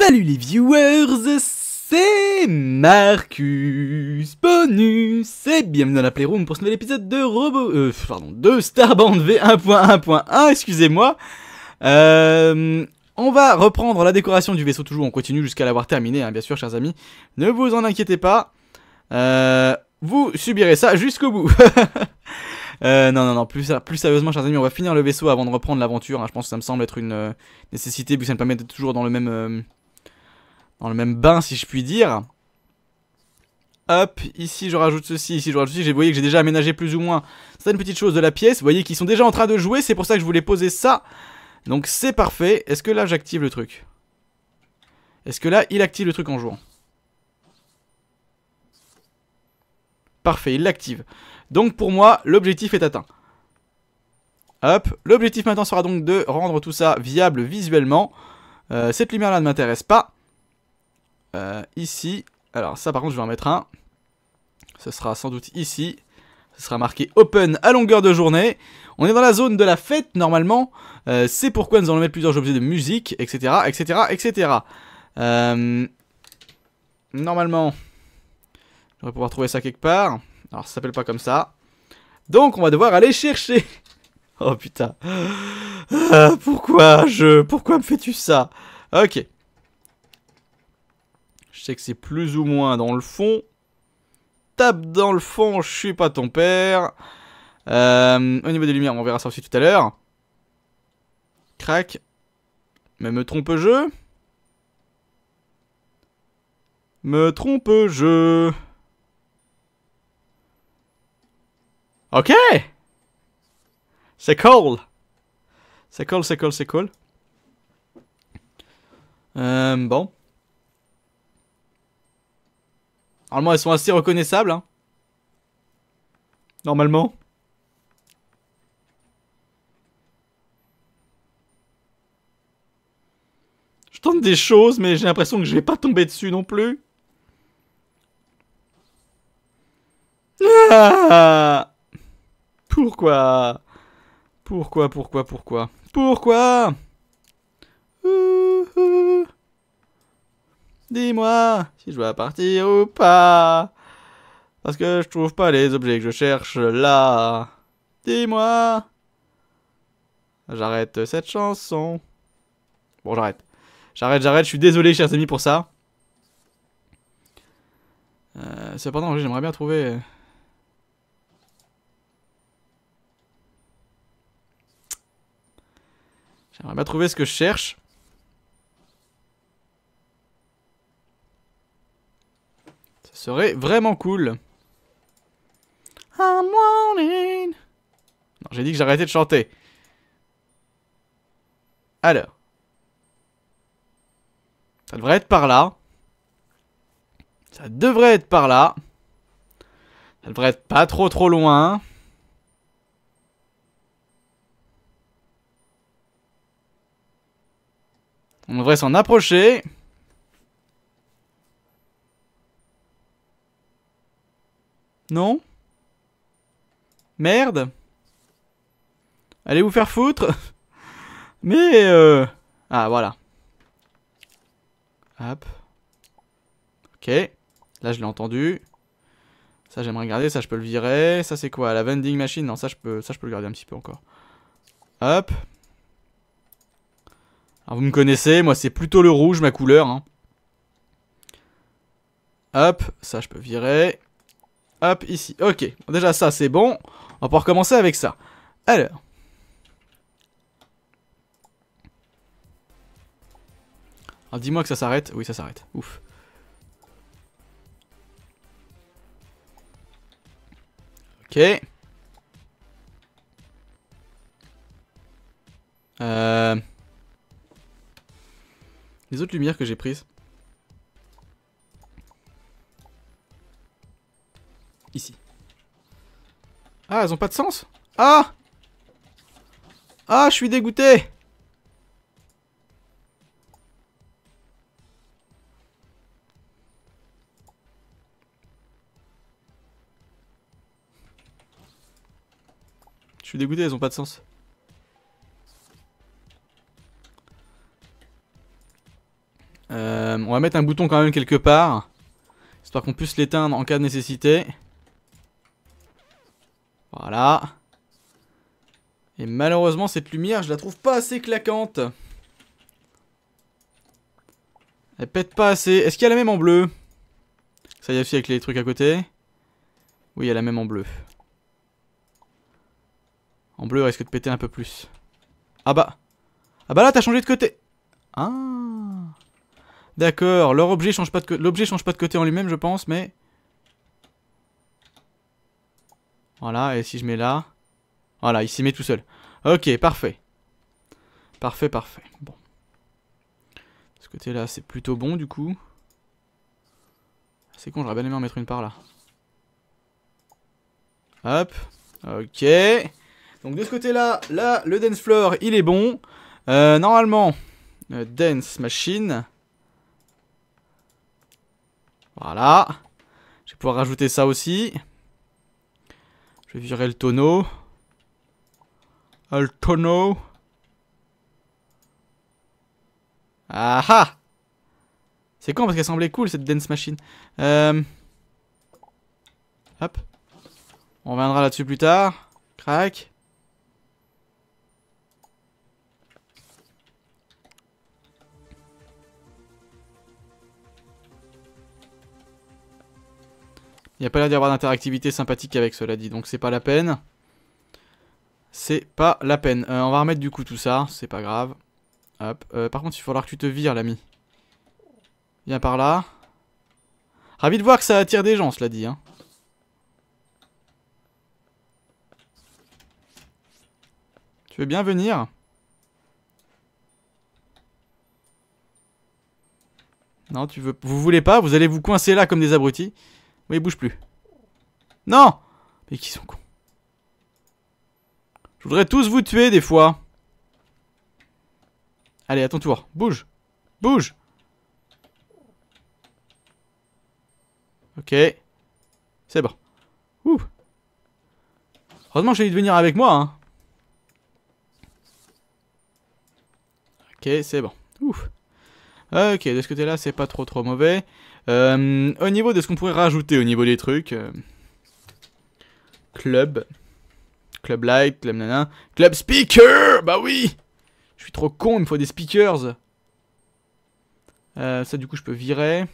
Salut les viewers, c'est Marcus Bonus et bienvenue dans la Playroom pour ce nouvel épisode de Robo... Euh, pardon, de Starband V1.1.1, excusez-moi. Euh, on va reprendre la décoration du vaisseau toujours, on continue jusqu'à l'avoir terminé, hein, bien sûr, chers amis. Ne vous en inquiétez pas, euh, vous subirez ça jusqu'au bout. Euh, non, non, non, plus, sérieusement, chers amis, on va finir le vaisseau avant de reprendre l'aventure. Hein, je pense que ça me semble être une nécessité, vu que ça me permet d'être toujours dans le même, dans le même bain, si je puis dire. Hop, ici je rajoute ceci, ici je rajoute ceci. Vous voyez que j'ai déjà aménagé plus ou moins certaines petites choses de la pièce. Vous voyez qu'ils sont déjà en train de jouer, c'est pour ça que je voulais poser ça. Donc c'est parfait. Est-ce que là j'active le truc Est-ce que là il active le truc en jouant Parfait, il l'active. Donc pour moi, l'objectif est atteint. Hop, l'objectif maintenant sera donc de rendre tout ça viable visuellement. Euh, cette lumière là ne m'intéresse pas euh, ici. Alors ça par contre je vais en mettre un. Ce sera sans doute ici. Ce sera marqué open à longueur de journée. On est dans la zone de la fête normalement. Euh, c'est pourquoi nous allons mettre plusieurs objets de musique, etc. etc. etc. Euh, normalement, je vais pouvoir trouver ça quelque part. Alors ça s'appelle pas comme ça. Donc on va devoir aller chercher. oh putain. Euh, pourquoi je. Pourquoi me fais-tu ça Ok sais que c'est plus ou moins dans le fond. Tape dans le fond, je suis pas ton père. Euh, au niveau des lumières, on verra ça aussi tout à l'heure. Crac. Mais me trompe-je Me trompe-je Ok C'est cool C'est cool, c'est cool, c'est cool. Euh, bon. Normalement, elles sont assez reconnaissables. Hein. Normalement. Je tente des choses, mais j'ai l'impression que je vais pas tomber dessus non plus. Ah. pourquoi Pourquoi, pourquoi, pourquoi Pourquoi Dis-moi si je dois partir ou pas. Parce que je trouve pas les objets que je cherche là. Dis-moi. J'arrête cette chanson. Bon, j'arrête. J'arrête, j'arrête. Je suis désolé, chers amis, pour ça. Euh, cependant, j'aimerais bien trouver... Euh, j'aimerais bien trouver ce que je cherche. serait vraiment cool. I'm Non, j'ai dit que j'arrêtais de chanter. Alors. Ça devrait être par là. Ça devrait être par là. Ça devrait être pas trop trop loin. On devrait s'en approcher. Non Merde Allez vous faire foutre Mais euh... Ah voilà. Hop. Ok. Là je l'ai entendu. Ça j'aimerais regarder, ça je peux le virer. Ça c'est quoi La vending machine Non ça je peux ça je peux le garder un petit peu encore. Hop. Alors vous me connaissez, moi c'est plutôt le rouge ma couleur. Hein. Hop, ça je peux virer. Hop, ici. Ok, déjà ça c'est bon. On va recommencer avec ça. Alors. Alors ah, dis-moi que ça s'arrête. Oui, ça s'arrête. Ouf. Ok. Euh... Les autres lumières que j'ai prises. Ah, elles ont pas de sens Ah Ah, je suis dégoûté Je suis dégoûté, elles ont pas de sens. Euh, on va mettre un bouton quand même quelque part. J'espère qu'on puisse l'éteindre en cas de nécessité. Voilà. Et malheureusement, cette lumière, je la trouve pas assez claquante. Elle pète pas assez. Est-ce qu'il y a la même en bleu Ça y est, avec les trucs à côté. Oui, il y a la même en bleu. En bleu, elle risque de péter un peu plus. Ah bah. Ah bah là, t'as changé de côté. Ah. D'accord, leur objet change pas de l'objet change pas de côté en lui-même, je pense, mais Voilà, et si je mets là... Voilà, il s'y met tout seul. Ok, parfait. Parfait, parfait. Bon. ce côté-là, c'est plutôt bon, du coup. C'est con, j'aurais bien aimé en mettre une par là. Hop. Ok. Donc de ce côté-là, là, le dance floor, il est bon. Euh, normalement, euh, dance machine. Voilà. Je vais pouvoir rajouter ça aussi. Je vais virer le tonneau. Ah, le tonneau. Ah C'est con parce qu'elle semblait cool cette dance machine. Euh, hop. On reviendra là-dessus plus tard. Crac. Il n'y a pas l'air d'y avoir d'interactivité sympathique avec cela dit, donc c'est pas la peine. C'est pas la peine. Euh, on va remettre du coup tout ça, c'est pas grave. Hop. Euh, par contre, il faudra que tu te vires, l'ami. Viens par là. Ravi de voir que ça attire des gens, cela dit. Hein. Tu veux bien venir Non, tu veux... Vous voulez pas Vous allez vous coincer là comme des abrutis oui, bouge plus. Non Mais qui sont cons. Je voudrais tous vous tuer des fois. Allez, à ton tour. Bouge. Bouge. Ok. C'est bon. Ouf. Heureusement, j'ai eu de venir avec moi. Hein. Ok, c'est bon. Ouf. Ok, de ce côté-là, c'est pas trop trop mauvais. Euh, au niveau de ce qu'on pourrait rajouter, au niveau des trucs... Euh, club. Club Light, Club Nana. Club Speaker Bah oui Je suis trop con, il me faut des speakers. Euh, ça du coup je peux virer.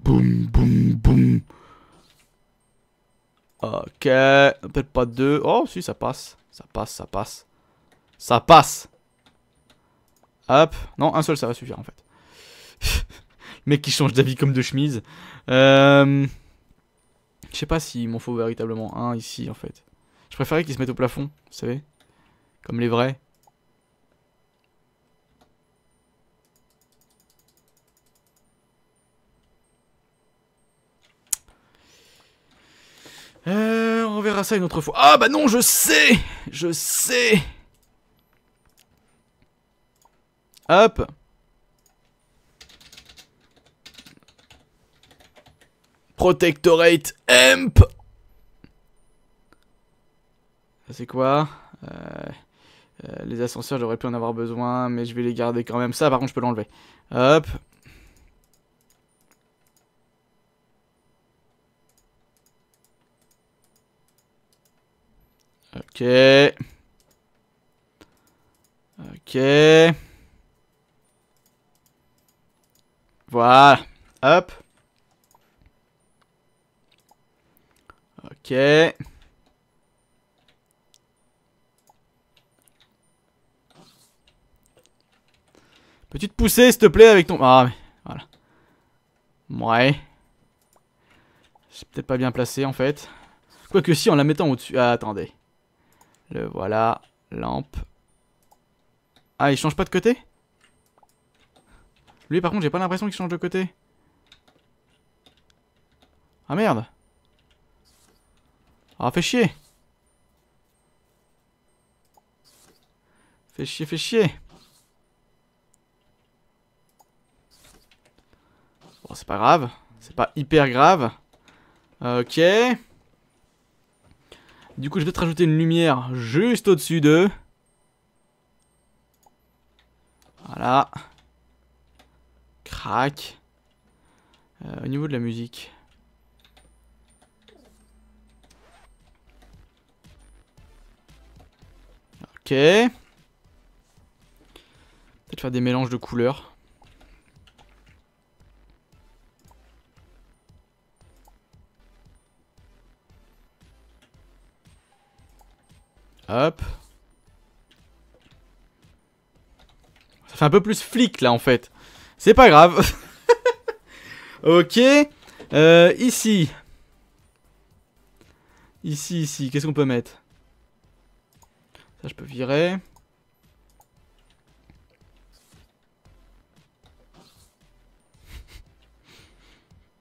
Boum, boum, boum. Ok, peut-être pas deux. Oh si, ça passe. Ça passe, ça passe. Ça passe ah, hop. Non, un seul, ça va suffire, en fait. le mec qui change d'avis comme de chemise. Euh, je sais pas s'il m'en faut véritablement un ici, en fait. Je préférais qu'ils se mettent au plafond, vous savez. Comme les vrais. Euh, on verra ça une autre fois. Ah bah non, je sais Je sais Hop Protectorate Hemp C'est quoi euh, euh, Les ascenseurs, j'aurais pu en avoir besoin, mais je vais les garder quand même. Ça, par contre, je peux l'enlever. Hop Ok. Ok. Voilà. Hop. Ok. Peux-tu te pousser, s'il te plaît, avec ton... Ah, mais... Voilà. Ouais. C'est peut-être pas bien placé, en fait. Quoique si, en la mettant au-dessus... Ah, attendez. Le voilà. Lampe. Ah, il change pas de côté lui, par contre, j'ai pas l'impression qu'il change de côté. Ah merde Ah, fais chier Fais chier, fais chier Bon, c'est pas grave. C'est pas hyper grave. Euh, ok. Du coup, je vais te rajouter une lumière juste au-dessus d'eux. Voilà. Euh, au niveau de la musique. Ok. Peut-être faire des mélanges de couleurs. Hop. Ça fait un peu plus flic là en fait. C'est pas grave. ok. Euh, ici. Ici, ici. Qu'est-ce qu'on peut mettre Ça, je peux virer.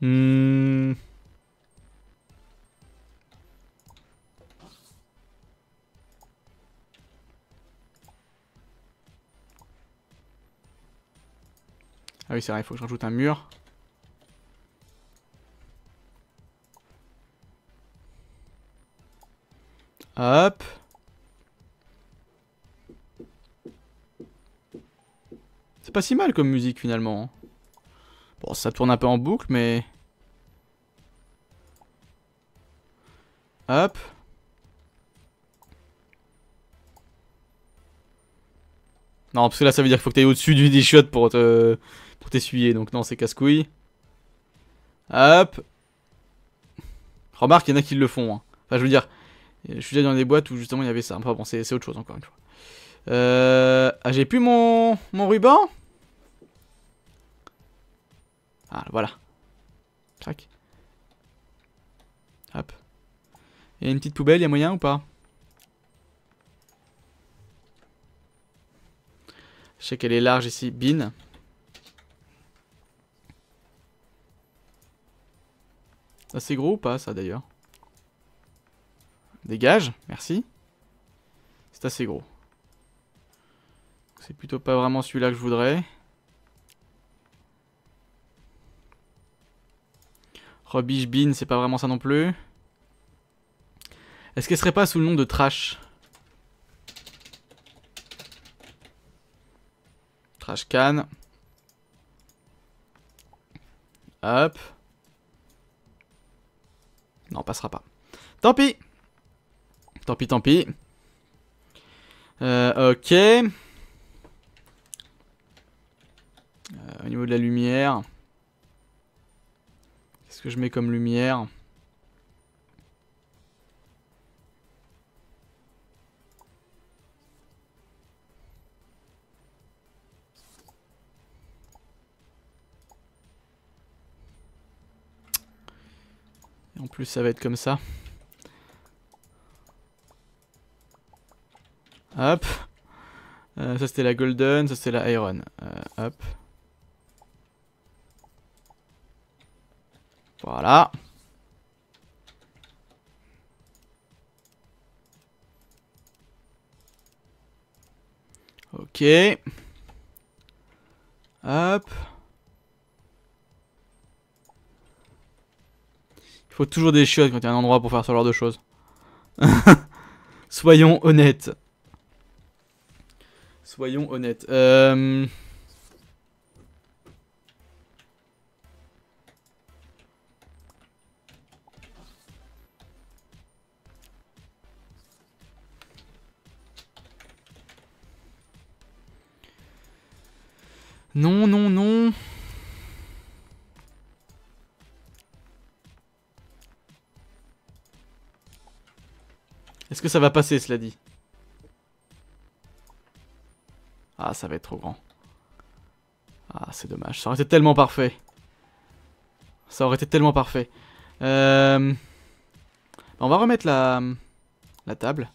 Hmm. Ah oui, c'est vrai, il faut que je rajoute un mur. Hop. C'est pas si mal comme musique finalement. Hein. Bon, ça tourne un peu en boucle, mais... Hop. Non, parce que là, ça veut dire qu'il faut que tu ailles au-dessus du des pour te pour t'essuyer. Donc non, c'est casse-couille. Hop. Remarque, il y en a qui le font. Hein. Enfin, je veux dire, je suis déjà dans des boîtes où justement il y avait ça. Enfin bon, c'est autre chose encore une fois. Euh, ah, j'ai plus mon, mon ruban Ah, voilà. Crac. Hop. Il y a une petite poubelle, il y a moyen ou pas Je sais qu'elle est large ici. Bin. C'est gros ou pas ça d'ailleurs Dégage, merci. C'est assez gros. C'est plutôt pas vraiment celui-là que je voudrais. Rubbish bin, c'est pas vraiment ça non plus. Est-ce qu'elle serait pas sous le nom de trash Trash can. Hop. Non, passera pas. Tant pis. Tant pis, tant pis. Euh, ok. Euh, au niveau de la lumière. Qu'est-ce que je mets comme lumière plus, ça va être comme ça. Hop. Euh, ça, c'était la Golden. Ça, c'était la Iron. Euh, hop. Voilà. Ok. Hop. faut toujours des chiottes quand il y a un endroit pour faire ce genre de choses. Soyons honnêtes. Soyons honnêtes. Euh, non, non, non. ça va passer, cela dit Ah, ça va être trop grand. Ah, c'est dommage. Ça aurait été tellement parfait. Ça aurait été tellement parfait. Euh, bah, on va remettre la, la table.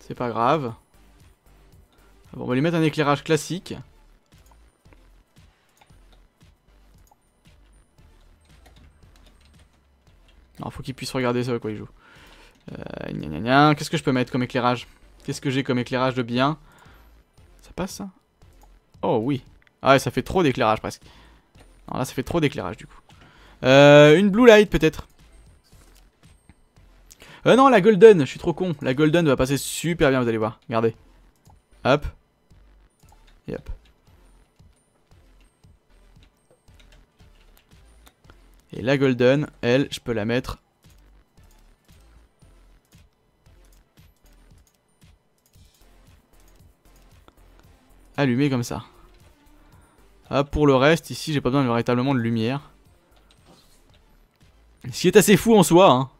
C'est pas grave. on va lui mettre un éclairage classique. Non faut qu'il puisse regarder ça quoi il joue. Euh, Qu'est-ce que je peux mettre comme éclairage Qu'est-ce que j'ai comme éclairage de bien Ça passe Oh oui. Ah ouais, ça fait trop d'éclairage presque. Non là ça fait trop d'éclairage du coup. Euh, une blue light peut-être. Euh non la golden, je suis trop con. La golden va passer super bien vous allez voir. Regardez. Hop. Et hop. Et la golden, elle, je peux la mettre... Allumée comme ça. Ah, pour le reste, ici, j'ai pas besoin véritablement de lumière. Ce qui est assez fou en soi, hein.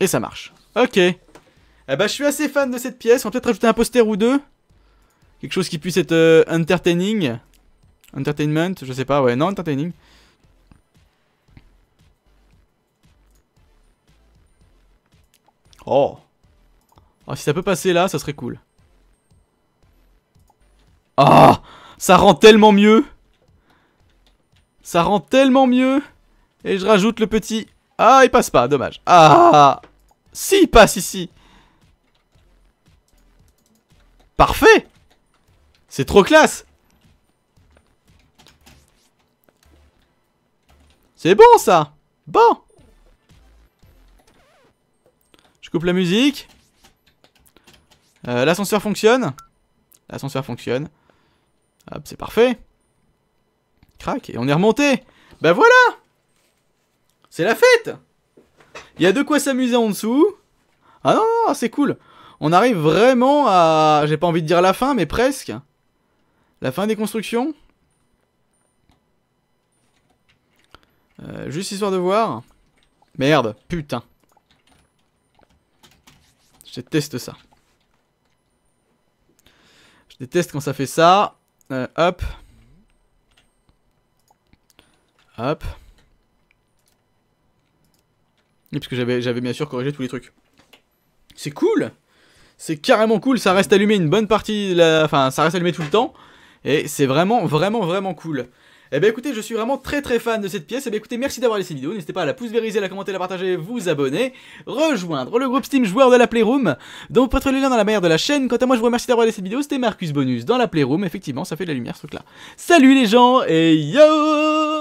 Et ça marche. Ok. Eh bah, ben, je suis assez fan de cette pièce. On va peut-être rajouter un poster ou deux. Quelque chose qui puisse être euh, entertaining. Entertainment, je sais pas, ouais, non, entertaining. Oh. oh si ça peut passer là, ça serait cool. Ah oh, Ça rend tellement mieux Ça rend tellement mieux Et je rajoute le petit... Ah, il passe pas, dommage. Ah Si, il passe ici Parfait c'est trop classe C'est bon ça Bon Je coupe la musique. Euh, l'ascenseur fonctionne. L'ascenseur fonctionne. Hop, c'est parfait. Crac, et on est remonté. Bah voilà C'est la fête Il y a de quoi s'amuser en dessous. Ah non, non c'est cool. On arrive vraiment à... J'ai pas envie de dire la fin, mais presque. La fin des constructions euh, Juste histoire de voir. Merde, putain. Je déteste ça. Je déteste quand ça fait ça. Euh, hop. Hop. Et parce que j'avais bien sûr corrigé tous les trucs. C'est cool C'est carrément cool, ça reste allumé une bonne partie de la... Enfin, ça reste allumé tout le temps. Et c'est vraiment, vraiment, vraiment cool. Eh bien écoutez, je suis vraiment très très fan de cette pièce. Eh bien écoutez, merci d'avoir laissé cette vidéo. N'hésitez pas à la pouce vériser, la commenter, la partager, vous abonner, rejoindre le groupe Steam joueur de la Playroom, Donc, vous pouvez les dans la mer de la chaîne. Quant à moi, je vous remercie d'avoir laissé cette vidéo. C'était Marcus Bonus dans la Playroom. Effectivement, ça fait de la lumière ce truc-là. Salut les gens et yo